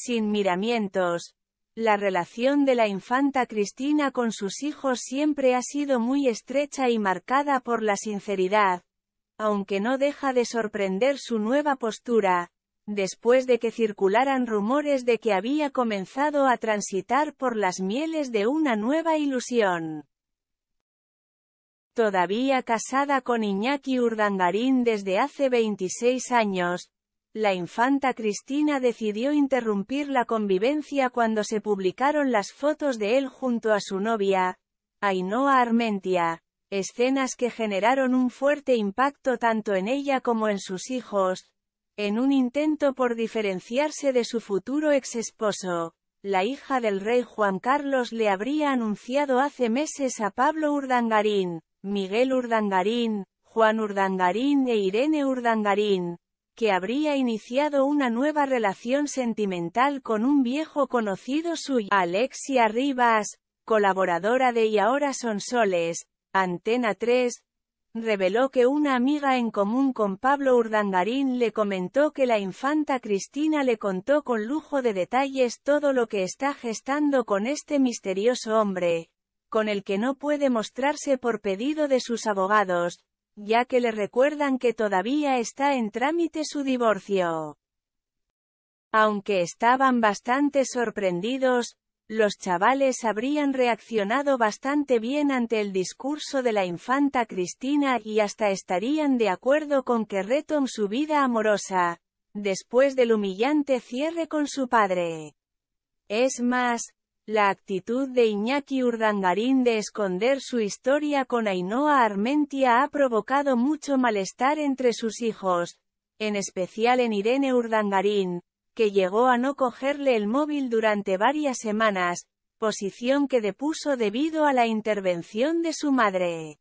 sin miramientos. La relación de la infanta Cristina con sus hijos siempre ha sido muy estrecha y marcada por la sinceridad, aunque no deja de sorprender su nueva postura, después de que circularan rumores de que había comenzado a transitar por las mieles de una nueva ilusión. Todavía casada con Iñaki Urdangarín desde hace 26 años, la infanta Cristina decidió interrumpir la convivencia cuando se publicaron las fotos de él junto a su novia, Ainhoa Armentia, escenas que generaron un fuerte impacto tanto en ella como en sus hijos, en un intento por diferenciarse de su futuro exesposo. La hija del rey Juan Carlos le habría anunciado hace meses a Pablo Urdangarín, Miguel Urdangarín, Juan Urdangarín e Irene Urdangarín, que habría iniciado una nueva relación sentimental con un viejo conocido suyo, Alexia Rivas, colaboradora de Y ahora son soles, Antena 3, reveló que una amiga en común con Pablo Urdangarín le comentó que la infanta Cristina le contó con lujo de detalles todo lo que está gestando con este misterioso hombre, con el que no puede mostrarse por pedido de sus abogados, ya que le recuerdan que todavía está en trámite su divorcio. Aunque estaban bastante sorprendidos, los chavales habrían reaccionado bastante bien ante el discurso de la infanta Cristina y hasta estarían de acuerdo con que retom su vida amorosa, después del humillante cierre con su padre. Es más, la actitud de Iñaki Urdangarín de esconder su historia con Ainhoa Armentia ha provocado mucho malestar entre sus hijos, en especial en Irene Urdangarín, que llegó a no cogerle el móvil durante varias semanas, posición que depuso debido a la intervención de su madre.